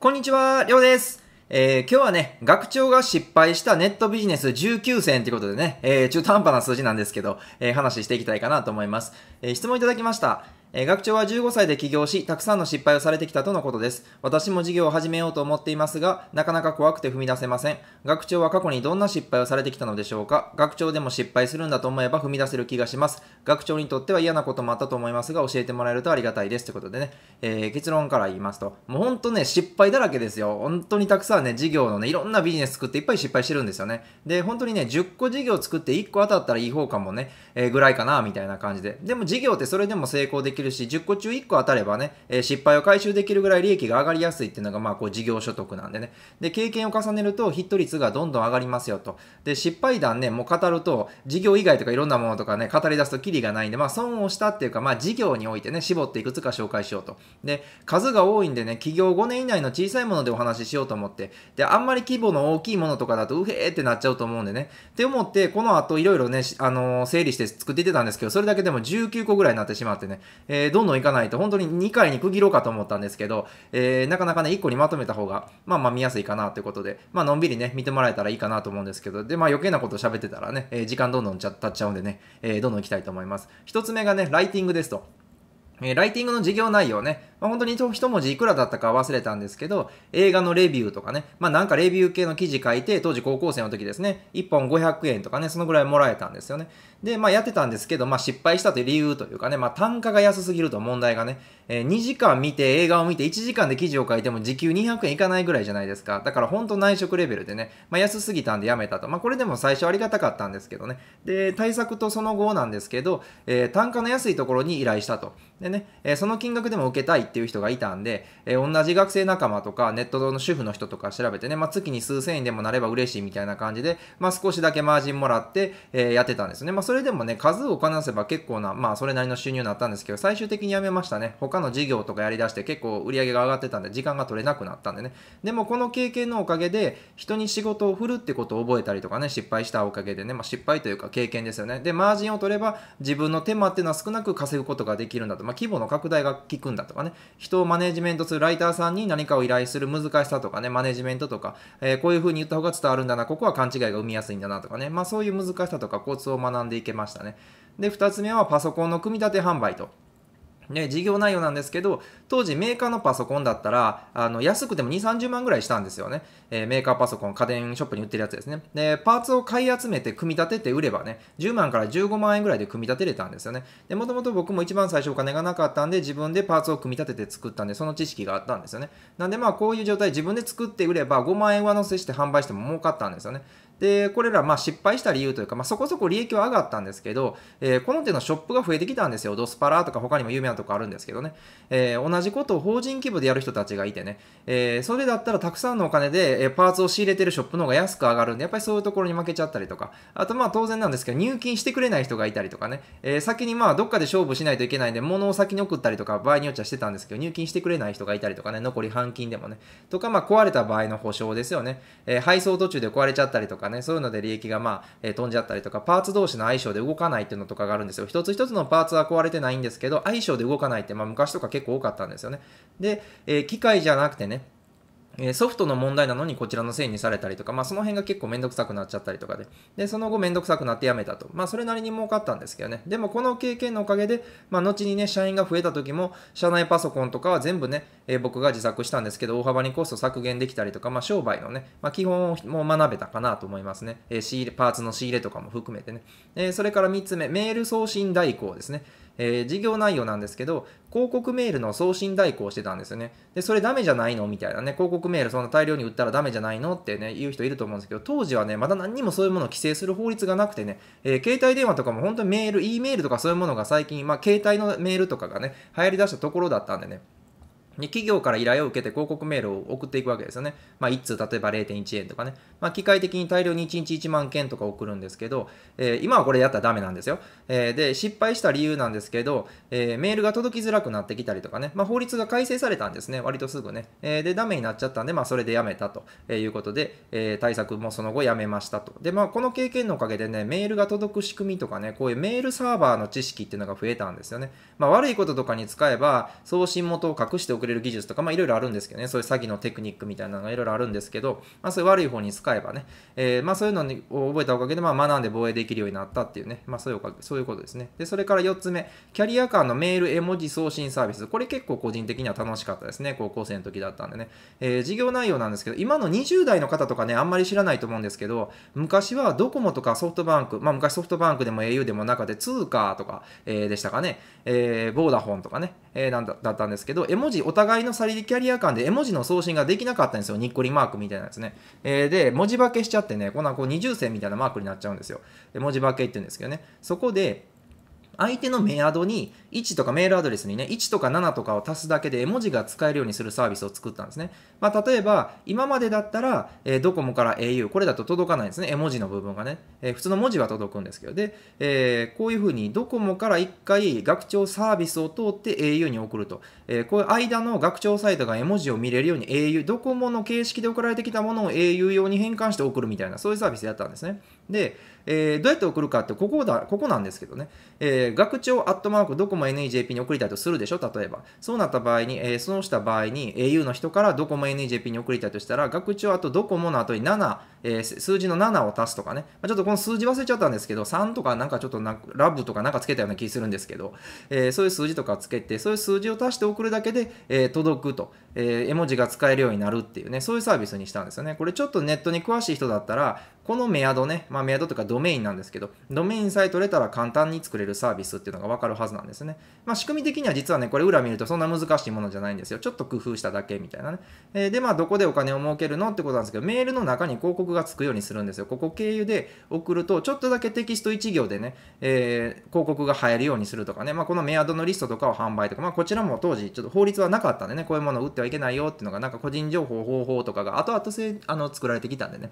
こんにちは、りょうです。えー、今日はね、学長が失敗したネットビジネス19選ということでね、えー、中途半端な数字なんですけど、えー、話していきたいかなと思います。え質問いただきました。え学長は15歳で起業し、たくさんの失敗をされてきたとのことです。私も事業を始めようと思っていますが、なかなか怖くて踏み出せません。学長は過去にどんな失敗をされてきたのでしょうか学長でも失敗するんだと思えば踏み出せる気がします。学長にとっては嫌なこともあったと思いますが、教えてもらえるとありがたいです。ということでね、えー、結論から言いますと、もうほんとね、失敗だらけですよ。本当にたくさんね、事業のね、いろんなビジネス作っていっぱい失敗してるんですよね。で、本当にね、10個事業作って1個当たったらいい方かもね、えー、ぐらいかな、みたいな感じで。でも事業ってそれでも成功でききるし、10個中1個当たればね、え失敗を回収できるぐらい利益が上がりやすいっていうのが、まあ、こう、事業所得なんでね。で、経験を重ねると、ヒット率がどんどん上がりますよと。で、失敗談ね、もう語ると、事業以外とかいろんなものとかね、語り出すとキリがないんで、まあ、損をしたっていうか、まあ、事業においてね、絞っていくつか紹介しようと。で、数が多いんでね、起業5年以内の小さいものでお話ししようと思って、で、あんまり規模の大きいものとかだと、うへーってなっちゃうと思うんでね。って思って、この後いろいろね、あのー、整理して作っていってたんですけど、それだけでも19個ぐらいになってしまってね、えー、どんどんいかないと、本当に2回に区切ろうかと思ったんですけど、えー、なかなかね、1個にまとめた方が、まあまあ見やすいかなということで、まあのんびりね、見てもらえたらいいかなと思うんですけど、で、まあ余計なこと喋ってたらね、え時間どんどん経っちゃうんでね、えどんどんいきたいと思います。1つ目がね、ライティングですと。えライティングの授業内容ね、まあ、本当に一文字いくらだったか忘れたんですけど、映画のレビューとかね、まあなんかレビュー系の記事書いて、当時高校生の時ですね、1本500円とかね、そのぐらいもらえたんですよね。で、まあ、やってたんですけど、まあ、失敗したという理由というかね、まあ、単価が安すぎると問題がね、えー、2時間見て映画を見て1時間で記事を書いても時給200円いかないぐらいじゃないですか。だから本当内職レベルでね、まあ、安すぎたんでやめたと。まあ、これでも最初ありがたかったんですけどね。で、対策とその後なんですけど、えー、単価の安いところに依頼したと。でね、えー、その金額でも受けたいっていう人がいたんで、えー、同じ学生仲間とかネット上の主婦の人とか調べてね、まあ、月に数千円でもなれば嬉しいみたいな感じで、まあ、少しだけマージンもらって、えー、やってたんですね。まあそれでもね、数をこなせば結構な、まあそれなりの収入になったんですけど、最終的にやめましたね。他の事業とかやりだして結構売り上げが上がってたんで、時間が取れなくなったんでね。でもこの経験のおかげで、人に仕事を振るってことを覚えたりとかね、失敗したおかげでね、まあ失敗というか経験ですよね。で、マージンを取れば自分の手間っていうのは少なく稼ぐことができるんだと。まあ規模の拡大が効くんだとかね。人をマネジメントするライターさんに何かを依頼する難しさとかね、マネジメントとか、えー、こういう風に言った方が伝わるんだな、ここは勘違いが生みやすいんだなとかね。まあそういう難しさとかコツを学んでいけましたね。で、2つ目はパソコンの組み立て販売と。ね、事業内容なんですけど、当時メーカーのパソコンだったら、あの、安くても2、30万ぐらいしたんですよね。えー、メーカーパソコン、家電ショップに売ってるやつですね。で、パーツを買い集めて組み立てて売ればね、10万から15万円ぐらいで組み立てれたんですよね。で、もともと僕も一番最初お金がなかったんで、自分でパーツを組み立てて作ったんで、その知識があったんですよね。なんでまあ、こういう状態、自分で作って売れば5万円上乗せして販売しても儲かったんですよね。で、これら、まあ、失敗した理由というか、まあ、そこそこ利益は上がったんですけど、えー、この手のショップが増えてきたんですよ。ドスパラとか他にも有名なとこあるんですけどね。えー、同じことを法人規模でやる人たちがいてね。えー、それだったらたくさんのお金で、えパーツを仕入れてるショップの方が安く上がるんで、やっぱりそういうところに負けちゃったりとか。あと、まあ、当然なんですけど、入金してくれない人がいたりとかね。え先にまあ、どっかで勝負しないといけないんで、物を先に送ったりとか、場合によっちゃしてたんですけど、入金してくれない人がいたりとかね、残り半金でもね。とか、まあ、壊れた場合の保証ですよね。え配送途中で壊れちゃったりとか、ね、そういうので利益がまあ、えー、飛んじゃったりとか、パーツ同士の相性で動かないっていうのとかがあるんですよ。一つ一つのパーツは壊れてないんですけど、相性で動かないって、まあ昔とか結構多かったんですよね。で、えー、機械じゃなくてね、えソフトの問題なのにこちらのせいにされたりとか、まあその辺が結構めんどくさくなっちゃったりとかで、で、その後めんどくさくなってやめたと。まあそれなりに儲かったんですけどね。でもこの経験のおかげで、まあ後にね、社員が増えた時も、社内パソコンとかは全部ね、え僕が自作したんですけど、大幅にコスト削減できたりとか、まあ商売のね、まあ基本も学べたかなと思いますね。え仕入れ、パーツの仕入れとかも含めてね。えそれから3つ目、メール送信代行ですね。えー、事業内容なんですけど、広告メールの送信代行してたんですよね。で、それダメじゃないのみたいなね、広告メールそんな大量に売ったらダメじゃないのってね、言う人いると思うんですけど、当時はね、まだ何にもそういうものを規制する法律がなくてね、えー、携帯電話とかも本当にメール、E メールとかそういうものが最近、まあ、携帯のメールとかがね、流行りだしたところだったんでね。企業から依頼を受けて広告メールを送っていくわけですよね。まあ、1通例えば0.1円とかね。まあ、機械的に大量に1日1万件とか送るんですけど、えー、今はこれやったらダメなんですよ。えー、で、失敗した理由なんですけど、えー、メールが届きづらくなってきたりとかね、まあ、法律が改正されたんですね。割とすぐね。えー、で、ダメになっちゃったんで、まあ、それでやめたということで、えー、対策もその後やめましたと。で、まあ、この経験のおかげでね、メールが届く仕組みとかね、こういうメールサーバーの知識っていうのが増えたんですよね。まあ、悪いこととかに使えば、送信元を隠して送れる技術とか、まあいろいろあるんですけどね、そういう詐欺のテクニックみたいなのがいろいろあるんですけど、まあそういう悪い方に使えばね、えー、まあそういうのを覚えたおかげで、まあ学んで防衛できるようになったっていうね、まあそういうそういうことですね。で、それから4つ目、キャリア間のメール絵文字送信サービス。これ結構個人的には楽しかったですね、高校生の時だったんでね。えー、事業内容なんですけど、今の20代の方とかね、あんまり知らないと思うんですけど、昔はドコモとかソフトバンク、まあ昔ソフトバンクでも au でも中で通貨とか、えー、でしたかね、えー、ボーダフォンとかね、えー、なんだだったんですけど、絵文字、お互いのサリデキャリア間で絵文字の送信ができなかったんですよ。にっこりマークみたいなやつね。えー、で、文字化けしちゃってね、こんなこう二重線みたいなマークになっちゃうんですよ。で文字化けって言うんですけどね。そこで、相手のメアドに1とかメールアドレスにね、1とか7とかを足すだけで絵文字が使えるようにするサービスを作ったんですね。まあ、例えば、今までだったら、えー、ドコモから au、これだと届かないんですね、絵文字の部分がね。えー、普通の文字は届くんですけど、で、えー、こういうふうにドコモから1回学長サービスを通って au に送ると。えこういう間の学長サイトが絵文字を見れるように au、ドコモの形式で送られてきたものを au 用に変換して送るみたいな、そういうサービスやったんですね。で、えどうやって送るかって、ここだ、ここなんですけどね。えー、学長アットマークドコモ NEJP に送りたいとするでしょ例えば。そうなった場合に、えー、そうした場合に au の人からドコモ NEJP に送りたいとしたら、学長あとドコモの後に7、えー、数字の7を足すとかね。まあ、ちょっとこの数字忘れちゃったんですけど、3とかなんかちょっとラブとかなんかつけたような気するんですけど、えー、そういう数字とかつけて、そういう数字を足して送るだけで、えー、届くと、えー、絵文字が使えるようになるっていうね、そういうサービスにしたんですよね。これちょっとネットに詳しい人だったら、このメアドね、まあメアドとかドメインなんですけど、ドメインさえ取れたら簡単に作れるるサービスっていうのがわかるはずなんですね。まあ、仕組み的には実はね、これ裏見るとそんな難しいものじゃないんですよ。ちょっと工夫しただけみたいなね。えー、で、まあ、どこでお金を儲けるのってことなんですけど、メールの中に広告がつくようにするんですよ。ここ経由で送ると、ちょっとだけテキスト1行でね、えー、広告が入るようにするとかね、まあ、このメアドのリストとかを販売とか、まあ、こちらも当時、ちょっと法律はなかったんでね、こういうものを売ってはいけないよっていうのが、なんか個人情報方法とかが後々せあの作られてきたんでね。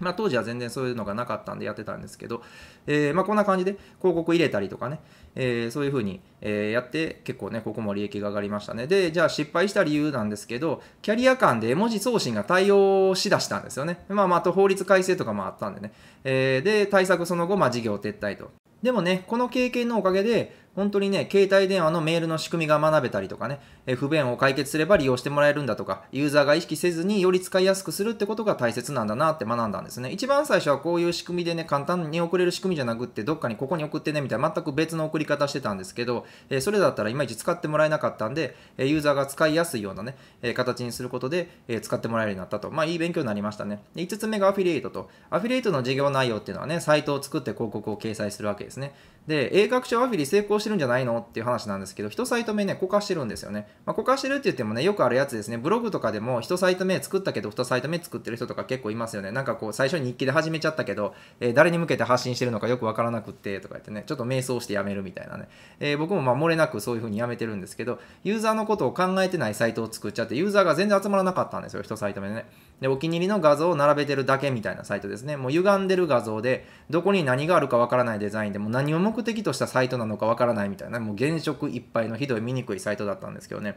まあ、当時は全然そういうのがなかったんでやってたんですけど、えー、まあ、こんな感じで広告入れたりとかね、えー、そういうふうに、えやって結構ね、ここも利益が上がりましたね。で、じゃあ失敗した理由なんですけど、キャリア間で絵文字送信が対応しだしたんですよね。まあ、まあ、あと法律改正とかもあったんでね。えで、対策その後、まあ、事業撤退と。でもね、この経験のおかげで、本当にね、携帯電話のメールの仕組みが学べたりとかね、え不便を解決すれば利用してもらえるんだとか、ユーザーが意識せずにより使いやすくするってことが大切なんだなって学んだんですね。一番最初はこういう仕組みでね、簡単に送れる仕組みじゃなくって、どっかにここに送ってねみたいな全く別の送り方してたんですけど、えそれだったらいまいち使ってもらえなかったんで、えユーザーが使いやすいようなね、え形にすることで、え使ってもらえるようになったと。まあいい勉強になりましたね。で5つ目がアフィリエイトと。アフィリエイトの事業内容っていうのはね、サイトを作って広告を掲載するわけですね。で、鋭角長アフィリ成功してるんじゃないのっていう話なんですけど、1サイト目ね、こかしてるんですよね。まあ、こかしてるって言ってもね、よくあるやつですね。ブログとかでも1サイト目作ったけど、2サイト目作ってる人とか結構いますよね。なんかこう、最初に日記で始めちゃったけど、えー、誰に向けて発信してるのかよくわからなくってとか言ってね、ちょっと迷走してやめるみたいなね。えー、僕も守漏れなくそういう風にやめてるんですけど、ユーザーのことを考えてないサイトを作っちゃって、ユーザーが全然集まらなかったんですよ、1サイト目ね。で、お気に入りの画像を並べてるだけみたいなサイトですね。もう歪んでる画像で、どこに何があるかわからないデザインで、も何を目的としたサイトなのかわからないみたいな、もう原色いっぱいのひどい醜いサイトだったんですけどね。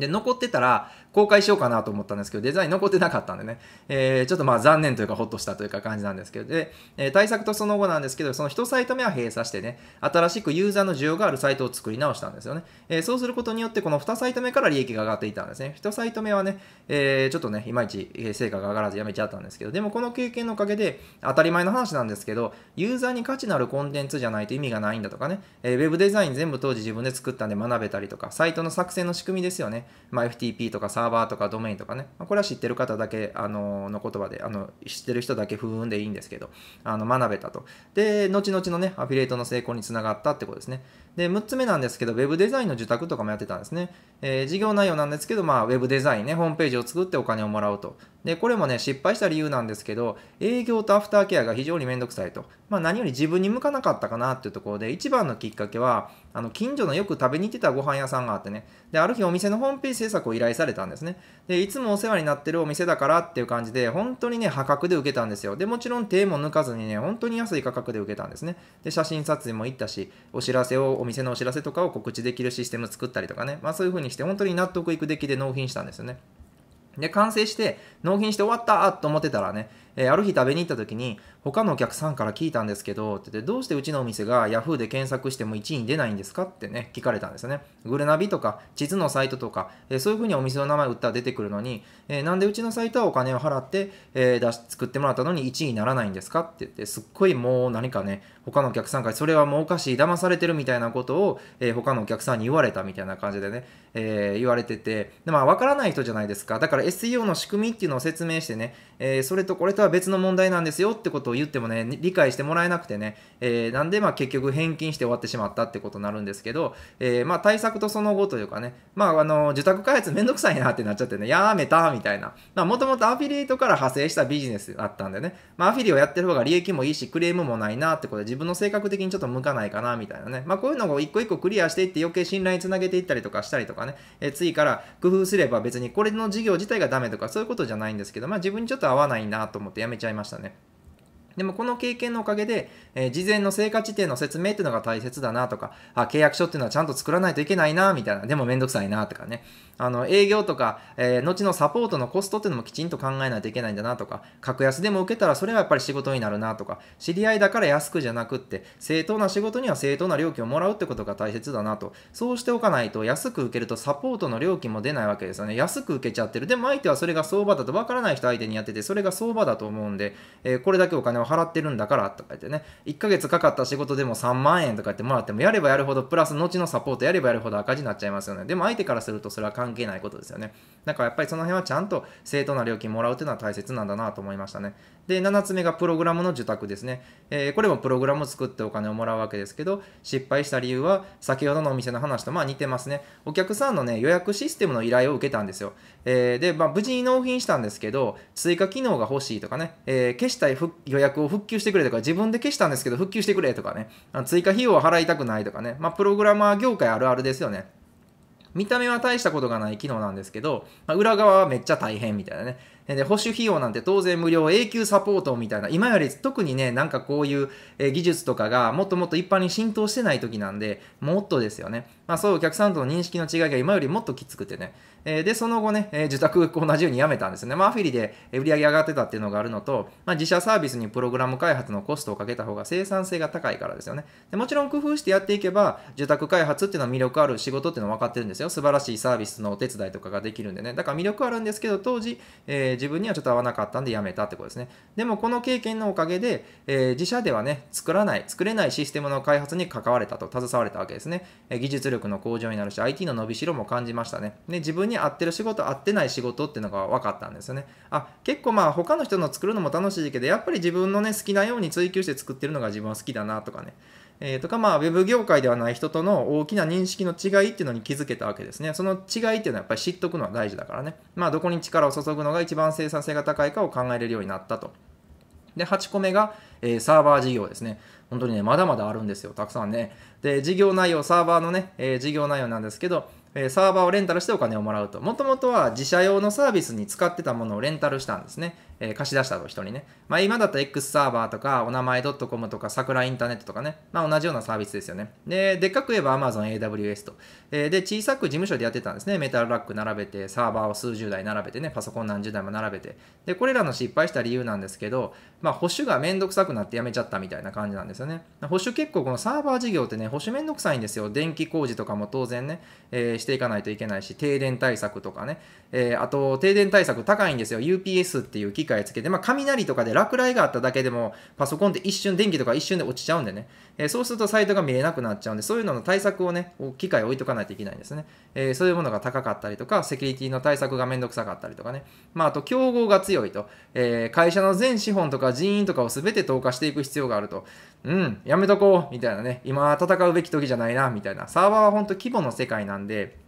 で、残ってたら公開しようかなと思ったんですけど、デザイン残ってなかったんでね、えー、ちょっとまあ残念というか、ほっとしたというか感じなんですけど、で、えー、対策とその後なんですけど、その一サイト目は閉鎖してね、新しくユーザーの需要があるサイトを作り直したんですよね。えー、そうすることによって、この二サイト目から利益が上がっていたんですね。一サイト目はね、えちょっとね、いまいち成果が上がらずやめちゃったんですけど、でもこの経験のおかげで、当たり前の話なんですけど、ユーザーに価値のあるコンテンツじゃないと意味がないんだとかね、えー、ウェブデザイン全部当時自分で作ったんで学べたりとか、サイトの作成の仕組みですよね。まあ、FTP とかサーバーとかドメインとかね、まあ、これは知ってる方だけあのの言葉であの、知ってる人だけ不運でいいんですけど、あの学べたと。で、後々のね、アフィリエイトの成功につながったってことですね。で、6つ目なんですけど、ウェブデザインの受託とかもやってたんですね。えー、事業内容なんですけど、まあ、ウェブデザインね、ホームページを作ってお金をもらうと。で、これもね、失敗した理由なんですけど、営業とアフターケアが非常にめんどくさいと。まあ、何より自分に向かなかったかなっていうところで、一番のきっかけは、あの、近所のよく食べに行ってたご飯屋さんがあってね、で、ある日お店のホームページ制作を依頼されたんですね。で、いつもお世話になってるお店だからっていう感じで、本当にね、破格で受けたんですよ。で、もちろん手も抜かずにね、本当に安い価格で受けたんですね。で、写真撮影も行ったし、お知らせをお店のお知らせとかを告知できるシステム作ったりとかね、まあ、そういう風にして本当に納得いく出来で納品したんですよね。で、完成して、納品して終わったと思ってたらね、えー、ある日食べに行った時に、他のお客さんから聞いたんですけど、って言って、どうしてうちのお店が Yahoo で検索しても1位に出ないんですかってね、聞かれたんですね。グルナビとか、地図のサイトとか、えー、そういう風にお店の名前打ったら出てくるのに、えー、なんでうちのサイトはお金を払って、え出し、作ってもらったのに1位にならないんですかって言って、すっごいもう何かね、他のお客さんから、それはもうおかしい、騙されてるみたいなことを、え他のお客さんに言われたみたいな感じでね、え言われてて、でまあ、わからない人じゃないですか。だから SEO の仕組みっていうのを説明してね、えー、それとこれとは別の問題なんですよってことを言ってもね、理解してもらえなくてね、えー、なんでまあ結局返金して終わってしまったってことになるんですけど、えー、まあ対策とその後というかね、まああの、受託開発めんどくさいなってなっちゃってね、やめたみたいな。まあもともとアフィリエイトから派生したビジネスだったんでね、まあアフィリをやってる方が利益もいいし、クレームもないなってことで自分の性格的にちょっと向かないかなみたいなね、まあこういうのを一個一個クリアしていって余計信頼につなげていったりとかしたりとかね、えー、次から工夫すれば別にこれの事業自体がダメとかそういうことじゃないんですけど、まあ自分にちょっとと合わないなと思ってやめちゃいましたね。でもこの経験のおかげで、えー、事前の成果地点の説明っていうのが大切だなとか、あ、契約書っていうのはちゃんと作らないといけないな、みたいな。でもめんどくさいな、とかね。あの、営業とか、えー、後のサポートのコストっていうのもきちんと考えないといけないんだなとか、格安でも受けたらそれはやっぱり仕事になるなとか、知り合いだから安くじゃなくって、正当な仕事には正当な料金をもらうってことが大切だなと。そうしておかないと安く受けるとサポートの料金も出ないわけですよね。安く受けちゃってる。でも相手はそれが相場だとわからない人相手にやってて、それが相場だと思うんで、えー、これだけお金はを払ってるんだからとか言ってね、1ヶ月かかった仕事でも3万円とか言ってもらっても、やればやるほどプラス後のサポートやればやるほど赤字になっちゃいますよね。でも相手からするとそれは関係ないことですよね。だからやっぱりその辺はちゃんと正当な料金もらうっていうのは大切なんだなと思いましたね。で、7つ目がプログラムの受託ですね。えー、これもプログラムを作ってお金をもらうわけですけど、失敗した理由は、先ほどのお店の話とまあ似てますね。お客さんのね、予約システムの依頼を受けたんですよ。えー、で、まあ、無事に納品したんですけど、追加機能が欲しいとかね、えー、消したい予約を復旧してくれとか、自分で消したんですけど復旧してくれとかね、あの追加費用を払いたくないとかね、まあ、プログラマー業界あるあるですよね。見た目は大したことがない機能なんですけど、まあ、裏側はめっちゃ大変みたいなね。で、保守費用なんて当然無料、永久サポートみたいな、今より特にね、なんかこういう技術とかがもっともっと一般に浸透してない時なんで、もっとですよね。まあそういうお客さんとの認識の違いが今よりもっときつくてね。えで、その後ね、え受託同じようにやめたんですね。まあアフィリで売り上げ上がってたっていうのがあるのと、まあ自社サービスにプログラム開発のコストをかけた方が生産性が高いからですよね。でもちろん工夫してやっていけば、受託開発っていうのは魅力ある仕事っていうのは分かってるんですよ。素晴らしいサービスのお手伝いとかができるんでね。だから魅力あるんですけど、当時、えー自分にはちょっと合わなかったんでやめたってことですね。でもこの経験のおかげで、え自社ではね、作らない、作れないシステムの開発に関われたと、携われたわけですね。え技術力の向上になるし、IT の伸びしろも感じましたね。で、自分に合ってる仕事、合ってない仕事っていうのが分かったんですよね。あ、結構まあ他の人の作るのも楽しいけど、やっぱり自分のね、好きなように追求して作ってるのが自分は好きだなとかね。えー、とか、まあ、ウェブ業界ではない人との大きな認識の違いっていうのに気づけたわけですね。その違いっていうのはやっぱり知っとくのは大事だからね。まあ、どこに力を注ぐのが一番生産性が高いかを考えれるようになったと。で、8個目が、えー、サーバー事業ですね。本当にね、まだまだあるんですよ。たくさんね。で、事業内容、サーバーのね、えー、事業内容なんですけど、えサーバーをレンタルしてお金をもらうと。もともとは自社用のサービスに使ってたものをレンタルしたんですね。え貸し出したと人にね。まあ、今だったら X サーバーとか、お名前 .com とか、桜インターネットとかね。まあ、同じようなサービスですよね。で、でっかく言えば Amazon AWS と。えで、小さく事務所でやってたんですね。メタルラック並べて、サーバーを数十台並べてね、パソコン何十台も並べて。で、これらの失敗した理由なんですけど、まあ、保守がめんどくさくなってやめちゃったみたいな感じなんですよね。保守結構このサーバー事業ってね、保守めんどくさいんですよ。電気工事とかも当然ね、えー、していかないといけないし、停電対策とかね。えー、あと、停電対策高いんですよ。UPS っていう機械械つけて、まあ、雷とかで落雷があっただけでも、パソコンって一瞬、電気とか一瞬で落ちちゃうんでね、えー、そうするとサイトが見えなくなっちゃうんで、そういうのの対策をね、機械置いとかないといけないんですね。えー、そういうものが高かったりとか、セキュリティの対策がめんどくさかったりとかね、まあ、あと、競合が強いと、えー、会社の全資本とか人員とかを全て投下していく必要があると、うん、やめとこう、みたいなね、今戦うべき時じゃないな、みたいな、サーバーは本当規模の世界なんで、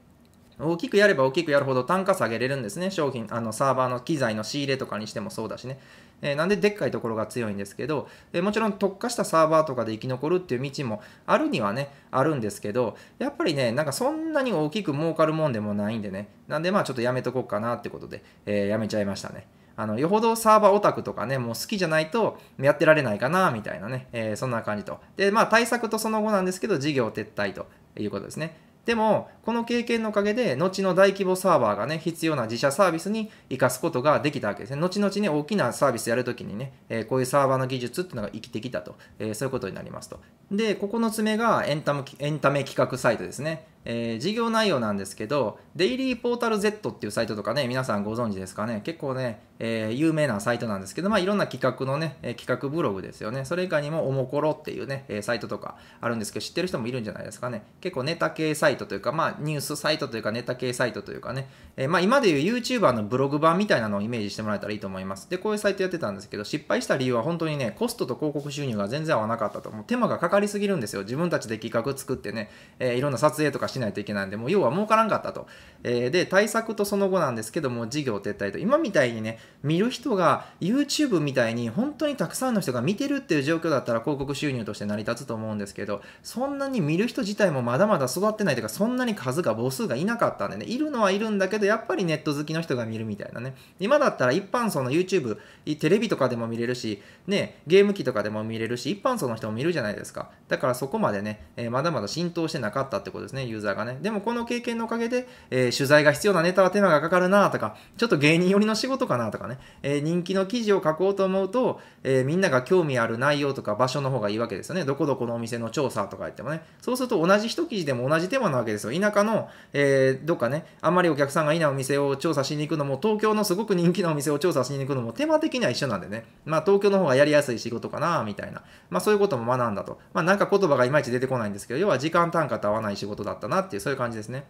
大きくやれば大きくやるほど単価下げれるんですね。商品、あのサーバーの機材の仕入れとかにしてもそうだしね。えー、なんででっかいところが強いんですけど、えー、もちろん特化したサーバーとかで生き残るっていう道もあるにはね、あるんですけど、やっぱりね、なんかそんなに大きく儲かるもんでもないんでね。なんでまあちょっとやめとこうかなってことで、えー、やめちゃいましたね。あの、よほどサーバーオタクとかね、もう好きじゃないとやってられないかな、みたいなね、えー、そんな感じと。で、まあ対策とその後なんですけど、事業撤退ということですね。でも、この経験のおかげで、後の大規模サーバーがね、必要な自社サービスに活かすことができたわけですね。後々ね、大きなサービスやるときにね、えこういうサーバーの技術っていうのが生きてきたと、えそういうことになりますと。で、ここの爪がエンタメ、エンタメ企画サイトですね。えー、事業内容なんですけど、デイリーポータル Z っていうサイトとかね、皆さんご存知ですかね、結構ね、えー、有名なサイトなんですけど、まあ、いろんな企画のね、えー、企画ブログですよね。それ以外にも、おもころっていうね、えサイトとかあるんですけど、知ってる人もいるんじゃないですかね。結構ネタ系サイトというか、まあ、ニュースサイトというか、ネタ系サイトというかね、えまあ、今でいう YouTuber のブログ版みたいなのをイメージしてもらえたらいいと思います。で、こういうサイトやってたんですけど、失敗した理由は本当にね、コストと広告収入が全然合わなかったと。もう手間がかかりすぎるんですよ。自分たちで企画作ってね、えいろんな撮影とかしてしないといけないんで、もう要は儲からんかったと。えー、で、対策とその後なんですけども、事業撤退と。今みたいにね、見る人が YouTube みたいに本当にたくさんの人が見てるっていう状況だったら広告収入として成り立つと思うんですけど、そんなに見る人自体もまだまだ育ってないというか、そんなに数が母数がいなかったんでね、いるのはいるんだけど、やっぱりネット好きの人が見るみたいなね。今だったら一般層の YouTube、テレビとかでも見れるし、ね、ゲーム機とかでも見れるし、一般層の人も見るじゃないですか。だからそこまでね、えー、まだまだ浸透してなかったってことですね、ユーザーがね。でもこの経験のおかげで、えー、取材が必要なネタは手間がかかるなとか、ちょっと芸人寄りの仕事かなとかね、えー、人気の記事を書こうと思うと、えー、みんなが興味ある内容とか場所の方がいいわけですよね。どこどこのお店の調査とか言ってもね。そうすると同じ一記事でも同じ手間なわけですよ。田舎の、えどっかね、あんまりお客さんがいないお店を調査しに行くのも、東京のすごく人気のお店を調査しに行くのも手間的には一緒なんでね。まあ東京の方がやりやすい仕事かな、みたいな。まあそういうことも学んだと。まあなんか言葉がいまいち出てこないんですけど、要は時間単価と合わない仕事だったったなっていう、そういう感じですね。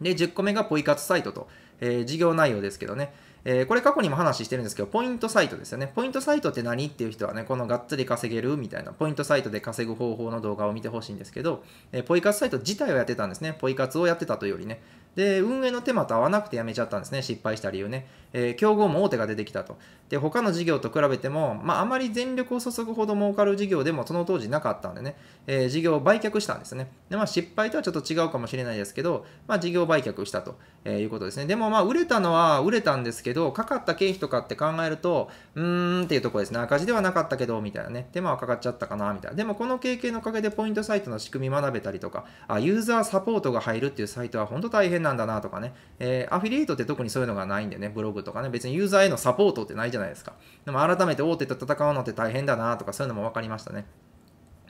で、10個目がポイ活サイトと、えー、事業内容ですけどね、えー、これ過去にも話してるんですけど、ポイントサイトですよね。ポイントサイトって何っていう人はね、このがっつり稼げるみたいな、ポイントサイトで稼ぐ方法の動画を見てほしいんですけど、えー、ポイ活サイト自体をやってたんですね。ポイ活をやってたというよりね。で、運営の手間と合わなくて辞めちゃったんですね、失敗した理由ね。えー、競合も大手が出てきたと。で、他の事業と比べても、まあ、あまり全力を注ぐほど儲かる事業でもその当時なかったんでね、えー、事業を売却したんですね。で、まあ、失敗とはちょっと違うかもしれないですけど、まあ、事業売却したと、えー、いうことですね。でも、まあ、売れたのは売れたんですけど、かかった経費とかって考えると、うーんっていうところですね。赤字ではなかったけど、みたいなね。手間はかかっちゃったかな、みたいな。でも、この経験のおかげでポイントサイトの仕組み学べたりとか、あユーザーサポートが入るっていうサイトは本当大変なんだなとかね、えー、アフィリエイトって特にそういうのがないんでね、ブログとかね、別にユーザーへのサポートってないじゃないですか。でも改めて大手と戦うのって大変だなとかそういうのも分かりましたね。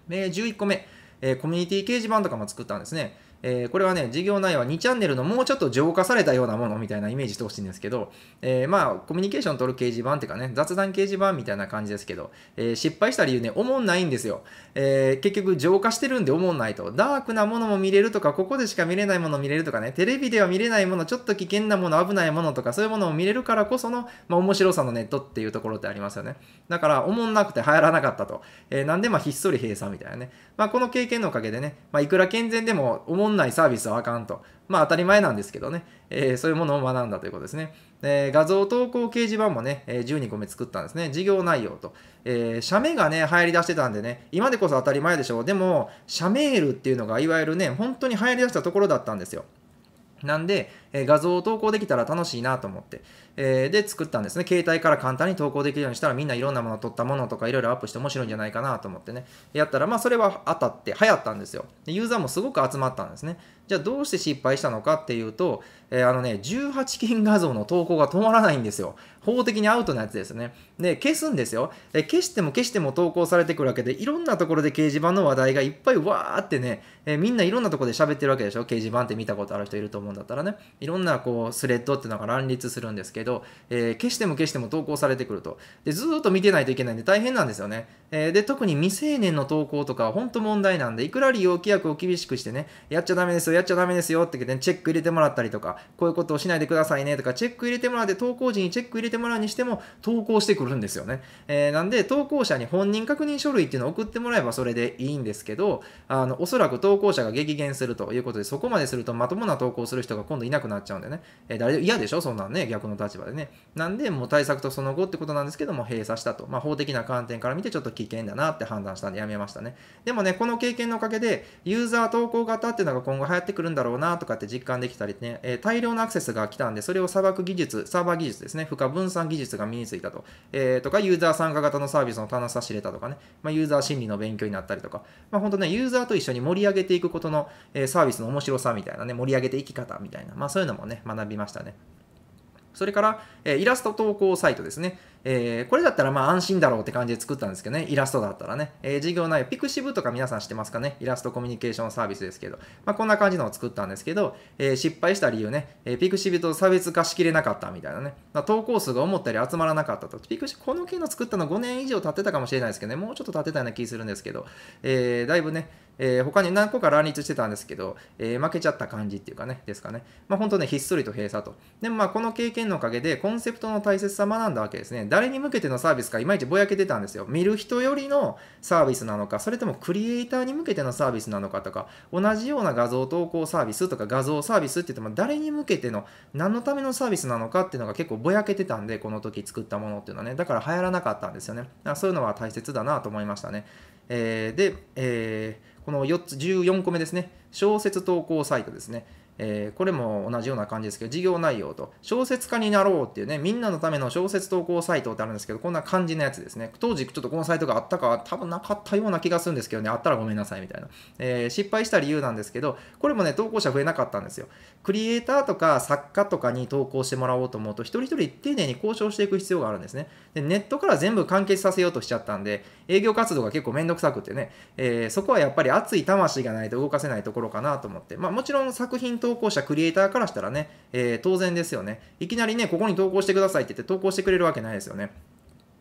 で、11個目、えー、コミュニティ掲示板とかも作ったんですね。えー、これはね、事業内容は2チャンネルのもうちょっと浄化されたようなものみたいなイメージしてほしいんですけど、えー、まあ、コミュニケーション取る掲示板っていうかね、雑談掲示板みたいな感じですけど、えー、失敗した理由ね、おもんないんですよ。え結局、浄化してるんでおもんないと。ダークなものも見れるとか、ここでしか見れないもの見れるとかね、テレビでは見れないもの、ちょっと危険なもの、危ないものとか、そういうものを見れるからこその、まあ、面白さのネットっていうところってありますよね。だから、おもんなくて流行らなかったと。えなんで、まあ、ひっそり閉鎖みたいなね。まあ、この経験のおかげでね、まあ、いくら健全でも、おもんないサービスはあかんと。まあ当たり前なんですけどね、えー、そういうものを学んだということですね。えー、画像投稿掲示板もね、えー、12個目作ったんですね。事業内容と。えー、社名がね、入り出してたんでね、今でこそ当たり前でしょう。でも、社メールっていうのが、いわゆるね、本当に入り出したところだったんですよ。なんで、え画像を投稿できたら楽しいなと思って、えで作ったんですね。携帯から簡単に投稿できるようにしたらみんないろんなもの撮ったものとかいろいろアップして面白いんじゃないかなと思ってね。やったら、まあそれは当たって流行ったんですよ。でユーザーもすごく集まったんですね。じゃあどうして失敗したのかっていうと、えー、あのね、18禁画像の投稿が止まらないんですよ。法的にアウトなやつですね。で、消すんですよ。で消しても消しても投稿されてくるわけで、いろんなところで掲示板の話題がいっぱいわーってね、えー、みんないろんなところで喋ってるわけでしょ。掲示板って見たことある人いると思うんだったらね。いろんなこうスレッドっていうのが乱立するんですけど、えー、消しても消しても投稿されてくるとでずっと見てないといけないんで大変なんですよね、えー、で特に未成年の投稿とかは本当問題なんでいくら利用規約を厳しくしてねやっちゃダメですよやっちゃダメですよって言って、ね、チェック入れてもらったりとかこういうことをしないでくださいねとかチェック入れてもらって投稿時にチェック入れてもらうにしても投稿してくるんですよね、えー、なんで投稿者に本人確認書類っていうのを送ってもらえばそれでいいんですけどあのおそらく投稿者が激減するということでそこまでするとまともな投稿する人が今度いなくなるなっちゃうんでね、えー、誰で嫌でしょそんなんね逆の立場でねなんでもう対策とその後ってことなんですけども閉鎖したと、まあ、法的な観点から見てちょっと危険だなって判断したんでやめましたねでもねこの経験のおかげでユーザー投稿型っていうのが今後流行ってくるんだろうなとかって実感できたりね、えー、大量のアクセスが来たんでそれを裁く技術サーバー技術ですね負荷分散技術が身についたと、えー、とかユーザー参加型のサービスの棚差し入れたとかね、まあ、ユーザー心理の勉強になったりとか、まあ、本当ねユーザーと一緒に盛り上げていくことの、えー、サービスの面白さみたいなね盛り上げていき方みたいな、まあ、そういうういうのもね、学びましたね。それから、イラスト投稿サイトですね。えー、これだったらまあ安心だろうって感じで作ったんですけどね、イラストだったらね。えー、事業内容、ピクシブとか皆さん知ってますかね、イラストコミュニケーションサービスですけど、まあ、こんな感じのを作ったんですけど、えー、失敗した理由ね、えピクシブと差別化しきれなかったみたいなね、まあ、投稿数が思ったより集まらなかったと。ピクシこの機能作ったの5年以上経ってたかもしれないですけどね、もうちょっと経ってたような気するんですけど、えだいぶね、えー、他に何個か乱立してたんですけど、えー、負けちゃった感じっていうかね、ですかね。まあ本当ね、ひっそりと閉鎖と。でもまあこの経験のおかげで、コンセプトの大切さ学んだわけですね。誰に向けてのサービスかいまいちぼやけてたんですよ。見る人よりのサービスなのか、それともクリエイターに向けてのサービスなのかとか、同じような画像投稿サービスとか画像サービスって言っても誰に向けての何のためのサービスなのかっていうのが結構ぼやけてたんで、この時作ったものっていうのはね。だから流行らなかったんですよね。だからそういうのは大切だなと思いましたね。えー、で、えー、この4つ、14個目ですね。小説投稿サイトですね。えー、これも同じような感じですけど、事業内容と、小説家になろうっていうね、みんなのための小説投稿サイトってあるんですけど、こんな感じのやつですね。当時ちょっとこのサイトがあったか、多分なかったような気がするんですけどね、あったらごめんなさいみたいな。えー、失敗した理由なんですけど、これもね、投稿者増えなかったんですよ。クリエイターとか作家とかに投稿してもらおうと思うと、一人一人丁寧に交渉していく必要があるんですね。で、ネットから全部完結させようとしちゃったんで、営業活動が結構めんどくさくてね、えー、そこはやっぱり熱い魂がないと動かせないところかなと思って、まあもちろん作品と投稿者、クリエイターからしたらね、えー、当然ですよね。いきなりね、ここに投稿してくださいって言って投稿してくれるわけないですよね。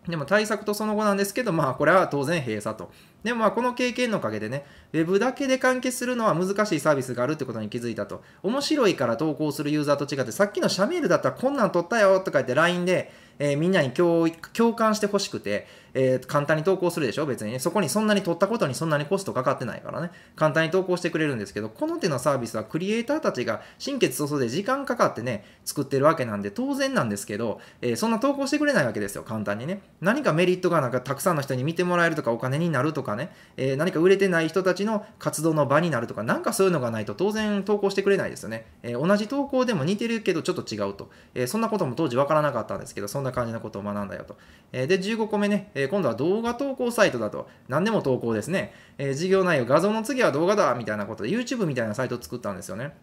でも対策とその後なんですけど、まあこれは当然閉鎖と。でもまあこの経験のおかげでね、Web だけで完結するのは難しいサービスがあるってことに気づいたと。面白いから投稿するユーザーと違って、さっきのシャメールだったらこんなん取ったよとか言って LINE で、えー、みんなに共共感してほしくて、えー、簡単に投稿するでしょ別にね。そこにそんなに取ったことにそんなにコストかかってないからね。簡単に投稿してくれるんですけど、この手のサービスはクリエイターたちが心血注いで時間かかってね、作ってるわけなんで当然なんですけど、えー、そんな投稿してくれないわけですよ、簡単にね。何かメリットがなんかたくさんの人に見てもらえるとかお金になるとかね、えー、何か売れてない人たちの活動の場になるとか、なんかそういうのがないと当然投稿してくれないですよね。え同じ投稿でも似てるけどちょっと違うと。えそんなことも当時わからなかったんですけど、そんな感じのことを学んだよと。えで、15個目ね、え今度は動画投稿サイトだと。何でも投稿ですね。え事業内容、画像の次は動画だみたいなことで、YouTube みたいなサイトを作ったんですよね。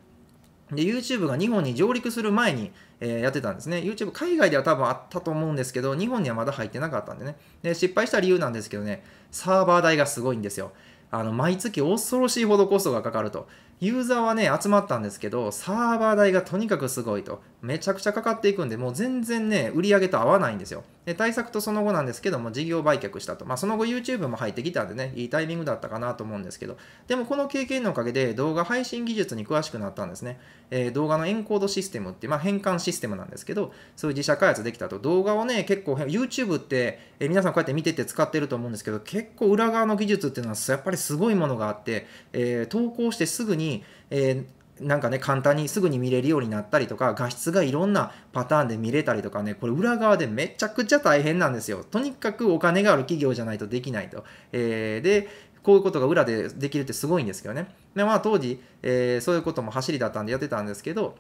で、YouTube が日本に上陸する前に、えー、やってたんですね。YouTube 海外では多分あったと思うんですけど、日本にはまだ入ってなかったんでね。で、失敗した理由なんですけどね、サーバー代がすごいんですよ。あの、毎月恐ろしいほどコストがかかると。ユーザーはね、集まったんですけど、サーバー代がとにかくすごいと。めちゃくちゃかかっていくんで、もう全然ね、売り上げと合わないんですよ。で、対策とその後なんですけども、事業売却したと。まあ、その後 YouTube も入ってきたんでね、いいタイミングだったかなと思うんですけど、でもこの経験のおかげで動画配信技術に詳しくなったんですね。えー、動画のエンコードシステムって、まあ、変換システムなんですけど、そういう自社開発できたと。動画をね、結構、YouTube って、えー、皆さんこうやって見てて使ってると思うんですけど、結構裏側の技術っていうのは、やっぱりすごいものがあって、えー、投稿してすぐにに、えー、なんかね、簡単にすぐに見れるようになったりとか、画質がいろんなパターンで見れたりとかね、これ裏側でめちゃくちゃ大変なんですよ。とにかくお金がある企業じゃないとできないと。えー、で、こういうことが裏でできるってすごいんですけどね。で、まあ当時、えー、そういうことも走りだったんでやってたんですけど、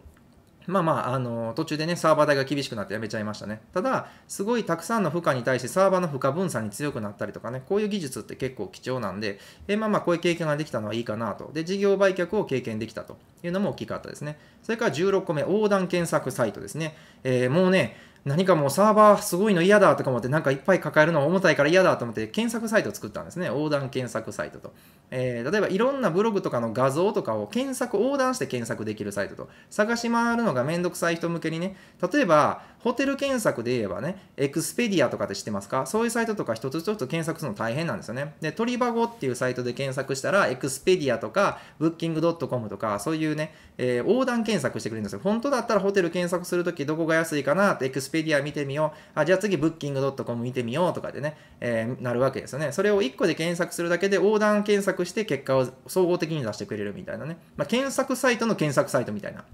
まあまあ、あの、途中でね、サーバー代が厳しくなってやめちゃいましたね。ただ、すごいたくさんの負荷に対してサーバーの負荷分散に強くなったりとかね、こういう技術って結構貴重なんで、えまあまあ、こういう経験ができたのはいいかなと。で、事業売却を経験できたというのも大きかったですね。それから16個目、横断検索サイトですね。えー、もうね、何かもうサーバーすごいの嫌だとか思ってなんかいっぱい抱えるの重たいから嫌だと思って検索サイトを作ったんですね。横断検索サイトと。えー、例えばいろんなブログとかの画像とかを検索、横断して検索できるサイトと。探し回るのがめんどくさい人向けにね、例えばホテル検索で言えばね、エクスペディアとかって知ってますかそういうサイトとか一つ一つ検索するの大変なんですよね。で、鳥箱っていうサイトで検索したら、エクスペディアとか、ブッキングドットコムとか、そういうね、えー、横断検索してくれるんですよ。本当だったらホテル検索するときどこが安いかなって、スペディア見てみよう。あ、じゃあ次、ブッキング .com 見てみようとかでね、えー、なるわけですよね。それを1個で検索するだけで横断検索して結果を総合的に出してくれるみたいなね。まあ、検索サイトの検索サイトみたいな。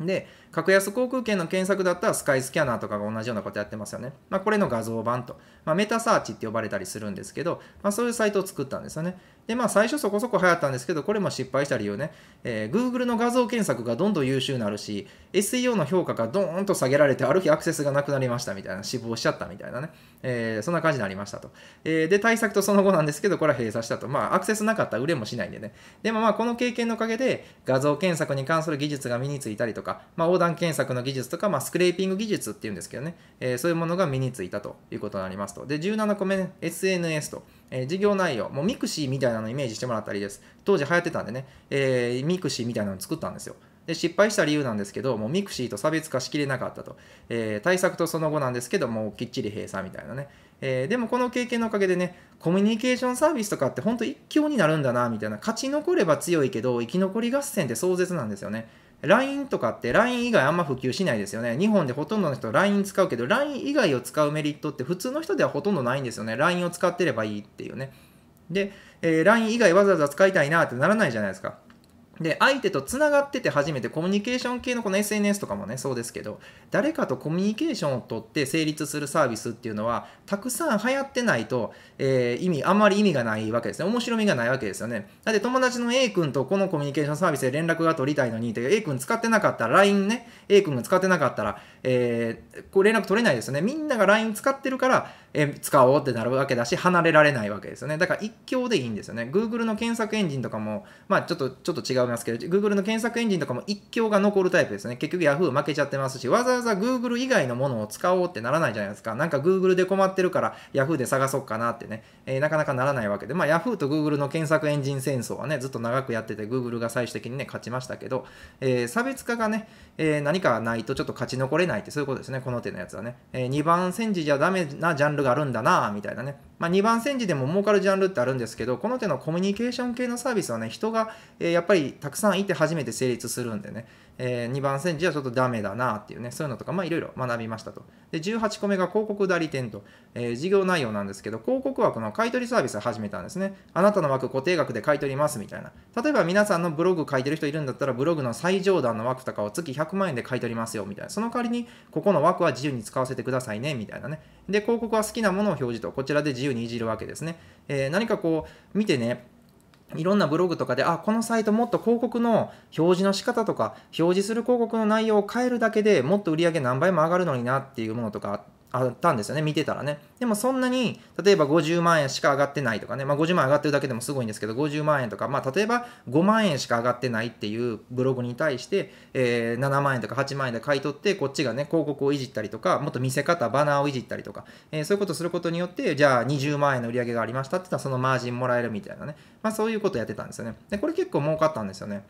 で、格安航空券の検索だったらスカイスキャナーとかが同じようなことやってますよね。まあ、これの画像版と。まあ、メタサーチって呼ばれたりするんですけど、まあ、そういうサイトを作ったんですよね。で、まあ最初そこそこ流行ったんですけど、これも失敗した理由ね、えー、Google の画像検索がどんどん優秀になるし、SEO の評価がドーンと下げられて、ある日アクセスがなくなりましたみたいな、死亡しちゃったみたいなね、えー、そんな感じになりましたと。えー、で、対策とその後なんですけど、これは閉鎖したと。まあアクセスなかったら売れもしないんでね。でもまあこの経験のおかげで、画像検索に関する技術が身についたりとか、まあ横断検索の技術とか、まあスクレーピング技術っていうんですけどね、えー、そういうものが身についたということになりますと。で、17個目ね、SNS と。えー、事業内容、もうミクシーみたいなのイメージしてもらったりです。当時流行ってたんでね、えー、ミクシーみたいなの作ったんですよ。で失敗した理由なんですけど、もうミクシーと差別化しきれなかったと。えー、対策とその後なんですけど、もうきっちり閉鎖みたいなね。えー、でもこの経験のおかげでね、コミュニケーションサービスとかって本当一強になるんだな、みたいな。勝ち残れば強いけど、生き残り合戦って壮絶なんですよね。LINE とかって LINE 以外あんま普及しないですよね。日本でほとんどの人 LINE 使うけど、LINE 以外を使うメリットって普通の人ではほとんどないんですよね。LINE を使ってればいいっていうね。で、えー、LINE 以外わざわざ使いたいなってならないじゃないですか。で、相手とつながってて初めてコミュニケーション系のこの SNS とかもね、そうですけど、誰かとコミュニケーションをとって成立するサービスっていうのは、たくさん流行ってないと、えー、意味、あんまり意味がないわけですね。面白みがないわけですよね。だって友達の A 君とこのコミュニケーションサービスで連絡が取りたいのに、A 君使ってなかったら、LINE ね、A 君が使ってなかったら、えー、こう連絡取れないですよね。みんなが LINE 使ってるから、えー、使おうってなるわけだし、離れられないわけですよね。だから一強でいいんですよね。Google の検索エンジンとかも、まあちょっと、ちょっと違いますけど、Google の検索エンジンとかも一強が残るタイプですね。結局 Yahoo 負けちゃってますし、わざわざ Google 以外のものを使おうってならないじゃないですか。なんか Google で困ってるから Yahoo で探そうかなってね、えー、なかなかならないわけで、まあ Yahoo と Google の検索エンジン戦争はね、ずっと長くやってて、Google が最終的にね、勝ちましたけど、えー、差別化がね、えー、何かないとちょっと勝ち残れないってそういうことですね、この手のやつはね。えー、2番戦時じゃダメなジャンルがあるんだなみたいなね。まあ、2番戦時でも儲かるジャンルってあるんですけど、この手のコミュニケーション系のサービスはね、人が、えー、やっぱりたくさんいて初めて成立するんでね。えー、2番線じゃちょっとダメだなっていうね、そういうのとか、まあいろいろ学びましたと。で、18個目が広告代理店と、えー、事業内容なんですけど、広告枠の買取サービスを始めたんですね。あなたの枠固定額で買い取りますみたいな。例えば皆さんのブログ書いてる人いるんだったら、ブログの最上段の枠とかを月100万円で買い取りますよみたいな。その代わりに、ここの枠は自由に使わせてくださいねみたいなね。で、広告は好きなものを表示と、こちらで自由にいじるわけですね。えー、何かこう、見てね、いろんなブログとかで、あ、このサイトもっと広告の表示の仕方とか、表示する広告の内容を変えるだけでもっと売り上げ何倍も上がるのになっていうものとかあったんですよね、見てたらね。でもそんなに、例えば50万円しか上がってないとかね、まあ、50万円上がってるだけでもすごいんですけど、50万円とか、まあ、例えば5万円しか上がってないっていうブログに対して、えー、7万円とか8万円で買い取って、こっちがね、広告をいじったりとか、もっと見せ方、バナーをいじったりとか、えー、そういうことをすることによって、じゃあ20万円の売り上げがありましたって言ったら、そのマージンもらえるみたいなね、まあ、そういうことやってたんですよね。で、これ結構儲かったんですよね。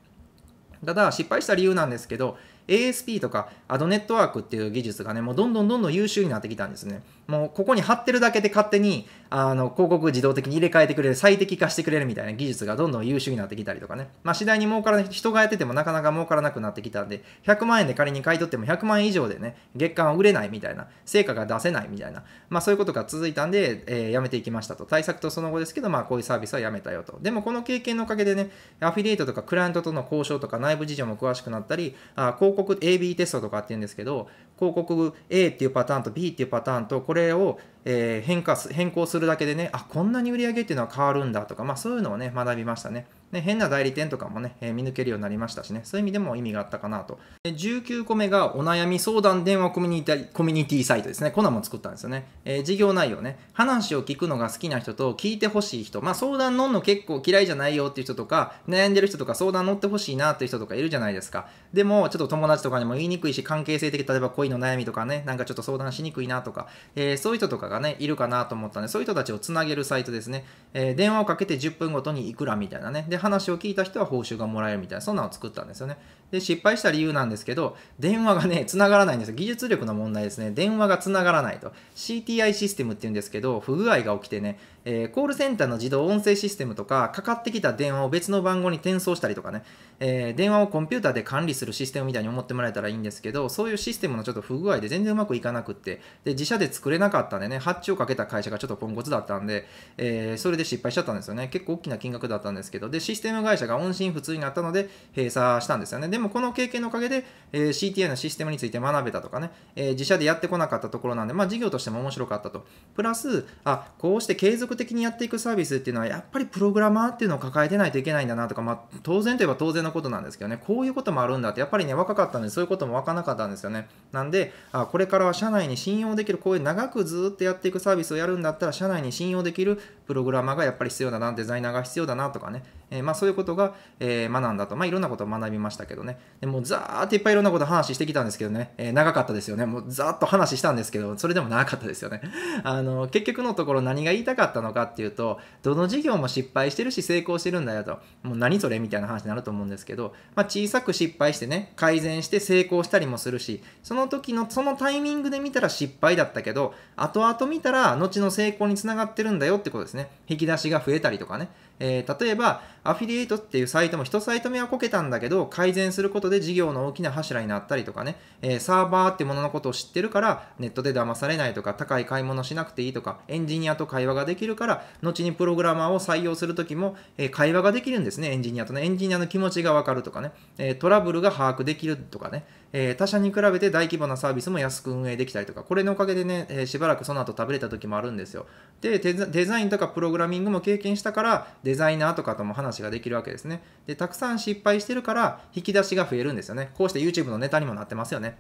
ただ、失敗した理由なんですけど、ASP とか a d ネットワークっていう技術がね、もうどんどんどんどん優秀になってきたんですね。もうここに貼ってるだけで勝手に、あの、広告自動的に入れ替えてくれる、最適化してくれるみたいな技術がどんどん優秀になってきたりとかね。まあ次第に儲からない、人がやっててもなかなか儲からなくなってきたんで、100万円で仮に買い取っても100万円以上でね、月間は売れないみたいな、成果が出せないみたいな、まあそういうことが続いたんで、えー、やめていきましたと。対策とその後ですけど、まあこういうサービスはやめたよと。でもこの経験のおかげでね、アフィリエイトとかクライアントとの交渉とか内部事情も詳しくなったり、あ広告 AB テストとかって言うんですけど、広告 A っていうパターンと B っていうパターンと、これを、え変化変更するだけでね、あ、こんなに売り上げっていうのは変わるんだとか、まあそういうのをね、学びましたね。ね、変な代理店とかもね、えー、見抜けるようになりましたしね、そういう意味でも意味があったかなと。で19個目がお悩み相談電話コミュニティコミュニティサイトですね。こんなもん作ったんですよね。えー、事業内容ね、話を聞くのが好きな人と聞いてほしい人、まあ相談乗んの結構嫌いじゃないよっていう人とか、悩んでる人とか相談乗ってほしいなっていう人とかいるじゃないですか。でも、ちょっと友達とかにも言いにくいし、関係性的、例えば恋の悩みとかね、なんかちょっと相談しにくいなとか、えー、そういう人とかがね、いるかなと思ったんで、そういう人たちをつなげるサイトですね。え電話をかけて10分ごとにいくらみたいなね。で話を聞いた人は報酬がもらえるみたいなそんなのを作ったんですよねで、失敗した理由なんですけど、電話がね、繋がらないんですよ。技術力の問題ですね。電話が繋がらないと。CTI システムって言うんですけど、不具合が起きてね、えー、コールセンターの自動音声システムとか、かかってきた電話を別の番号に転送したりとかね、えー、電話をコンピューターで管理するシステムみたいに思ってもらえたらいいんですけど、そういうシステムのちょっと不具合で全然うまくいかなくって、で、自社で作れなかったんでね、発注をかけた会社がちょっとポンコツだったんで、えー、それで失敗しちゃったんですよね。結構大きな金額だったんですけど、で、システム会社が音信不通になったので、閉鎖したんですよね。でもこの経験のおかげで、えー、CTA のシステムについて学べたとかね、えー、自社でやってこなかったところなんで、まあ、事業としても面白かったと。プラス、あ、こうして継続的にやっていくサービスっていうのは、やっぱりプログラマーっていうのを抱えてないといけないんだなとか、まあ、当然といえば当然のことなんですけどね、こういうこともあるんだって、やっぱりね、若かったんで、そういうこともわかなかったんですよね。なんで、あ、これからは社内に信用できる、こういう長くずっとやっていくサービスをやるんだったら、社内に信用できるプログラマーがやっぱり必要だな、デザイナーが必要だなとかね、えー、まあ、そういうことが、えー、学んだと、まあ、いろんなことを学びましたけどね。ね。でもうザーっていっぱいいろんなこと話してきたんですけどね、えー、長かったですよね。もうザーっと話したんですけど、それでも長かったですよね。あの、結局のところ何が言いたかったのかっていうと、どの事業も失敗してるし成功してるんだよと、もう何それみたいな話になると思うんですけど、まあ、小さく失敗してね、改善して成功したりもするし、その時の、そのタイミングで見たら失敗だったけど、後々見たら後の成功につながってるんだよってことですね。引き出しが増えたりとかね。えー、例えば、アフィリエイトっていうサイトも1サイト目はこけたんだけど、改善することで事業の大きな柱になったりとかね、えー、サーバーってもののことを知ってるから、ネットで騙されないとか、高い買い物しなくていいとか、エンジニアと会話ができるから、後にプログラマーを採用するときも、えー、会話ができるんですね、エンジニアとね。エンジニアの気持ちがわかるとかね、えトラブルが把握できるとかね、え他社に比べて大規模なサービスも安く運営できたりとか、これのおかげでね、えしばらくその後食べれた時もあるんですよ。で、デザインとかプログラミングも経験したから、デザイナーとかとも話ができるわけですね。で、たくさん失敗してるから引き出しが増えるんですよね。こうして YouTube のネタにもなってますよね。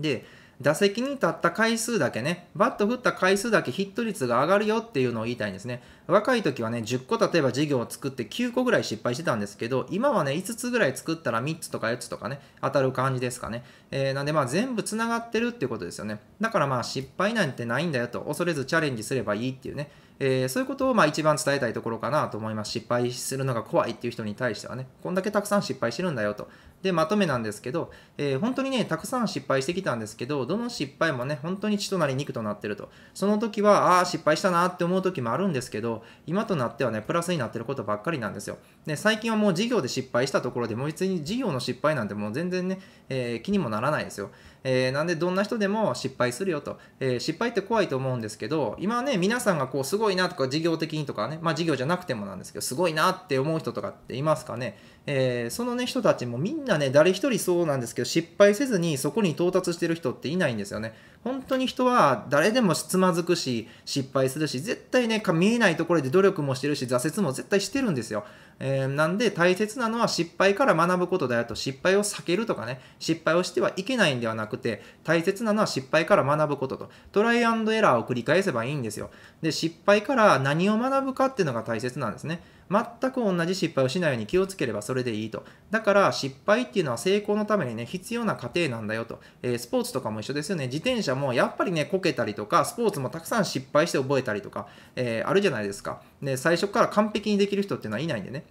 で、打席に立った回数だけね、バット振った回数だけヒット率が上がるよっていうのを言いたいんですね。若い時はね、10個例えば授業を作って9個ぐらい失敗してたんですけど、今はね、5つぐらい作ったら3つとか4つとかね、当たる感じですかね。えー、なんでまあ全部繋がってるっていうことですよね。だからまあ失敗なんてないんだよと、恐れずチャレンジすればいいっていうね。えー、そういうことをまあ一番伝えたいところかなと思います。失敗するのが怖いっていう人に対してはね、こんだけたくさん失敗してるんだよと。で、まとめなんですけど、えー、本当にね、たくさん失敗してきたんですけど、どの失敗もね、本当に血となり肉となってると。その時は、ああ、失敗したなって思う時もあるんですけど、今となってはね、プラスになってることばっかりなんですよ。で、最近はもう事業で失敗したところで、もう別に事業の失敗なんてもう全然ね、えー、気にもならないですよ。えー、なんでどんな人でも失敗するよと、えー、失敗って怖いと思うんですけど今ね皆さんがこうすごいなとか事業的にとかねまあ事業じゃなくてもなんですけどすごいなって思う人とかっていますかね、えー、そのね人たちもみんなね誰一人そうなんですけど失敗せずにそこに到達してる人っていないんですよね本当に人は誰でもつまずくし失敗するし絶対ね見えないところで努力もしてるし挫折も絶対してるんですよ、えー、なんで大切なのは失敗から学ぶことだよと失敗を避けるとかね失敗をしてはいけないんではなくて大切なのは失敗から学ぶこととトライアンドエラーを繰り返せばいいんですよで失敗から何を学ぶかっていうのが大切なんですね全く同じ失敗をしないように気をつければそれでいいと。だから失敗っていうのは成功のためにね、必要な過程なんだよと。えー、スポーツとかも一緒ですよね。自転車もやっぱりね、こけたりとか、スポーツもたくさん失敗して覚えたりとか、えー、あるじゃないですか。で、最初から完璧にできる人っていうのはいないんでね。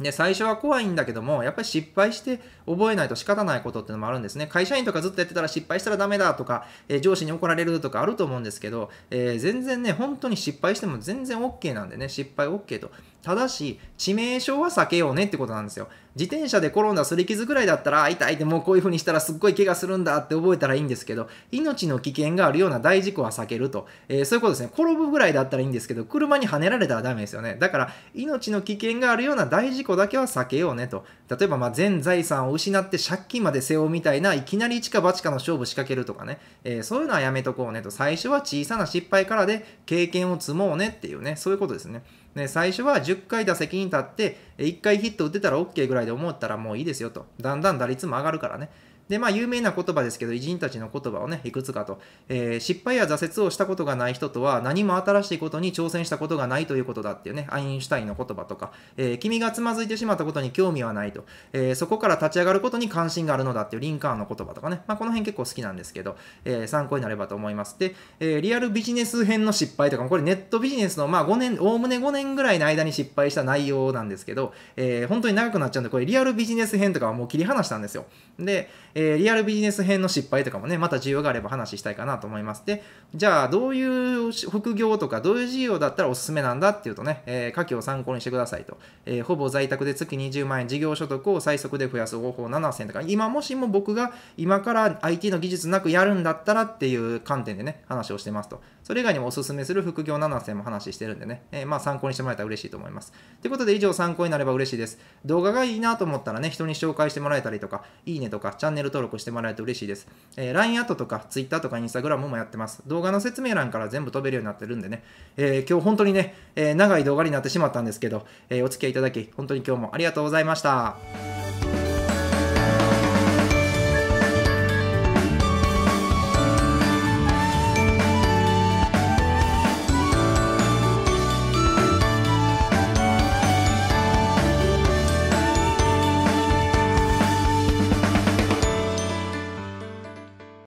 で、最初は怖いんだけども、やっぱり失敗して覚えないと仕方ないことってのもあるんですね。会社員とかずっとやってたら失敗したらダメだとか、えー、上司に怒られるとかあると思うんですけど、えー、全然ね、本当に失敗しても全然 OK なんでね、失敗 OK と。ただし、致命傷は避けようねってことなんですよ。自転車で転んだすり傷ぐらいだったら、痛いってもうこういう風にしたらすっごい怪我するんだって覚えたらいいんですけど、命の危険があるような大事故は避けると。えー、そういうことですね。転ぶぐらいだったらいいんですけど、車にはねられたらダメですよね。だから、命の危険があるような大事故だけは避けようねと。例えば、ま全財産を失って借金まで背負うみたいな、いきなり一か八かの勝負仕掛けるとかね。えー、そういうのはやめとこうねと。最初は小さな失敗からで経験を積もうねっていうね、そういうことですね。ね、最初は10回打席に立って、1回ヒット打てたら OK ぐらいで思ったらもういいですよと。だんだん打率も上がるからね。で、まあ、有名な言葉ですけど、偉人たちの言葉をね、いくつかと、えー、失敗や挫折をしたことがない人とは、何も新しいことに挑戦したことがないということだっていうね、アインシュタインの言葉とか、えー、君がつまずいてしまったことに興味はないと、えー、そこから立ち上がることに関心があるのだっていうリンカーンの言葉とかね、まあ、この辺結構好きなんですけど、え参考になればと思います。で、えリアルビジネス編の失敗とかも、これネットビジネスの、まあ、5年、おおむね5年ぐらいの間に失敗した内容なんですけど、え本当に長くなっちゃうんで、これリアルビジネス編とかはもう切り離したんですよ。で、えー、リアルビジネス編の失敗とかもね、また需要があれば話したいかなと思います。で、じゃあ、どういう副業とか、どういう事業だったらおすすめなんだっていうとね、えー、下記を参考にしてくださいと。えー、ほぼ在宅で月20万円事業所得を最速で増やす方法7選とか、今もしも僕が今から IT の技術なくやるんだったらっていう観点でね、話をしてますと。それ以外にもおすすめする副業7選も話してるんでね、えー、まあ参考にしてもらえたら嬉しいと思います。ということで以上参考になれば嬉しいです。動画がいいなと思ったらね、人に紹介してもらえたりとか、いいねとか、チャンネルル登録してもらえると嬉しいです。えー、LINE アットとか Twitter とか Instagram もやってます。動画の説明欄から全部飛べるようになってるんでね、えー、今日本当にね、えー、長い動画になってしまったんですけど、えお付き合いいただき、本当に今日もありがとうございました。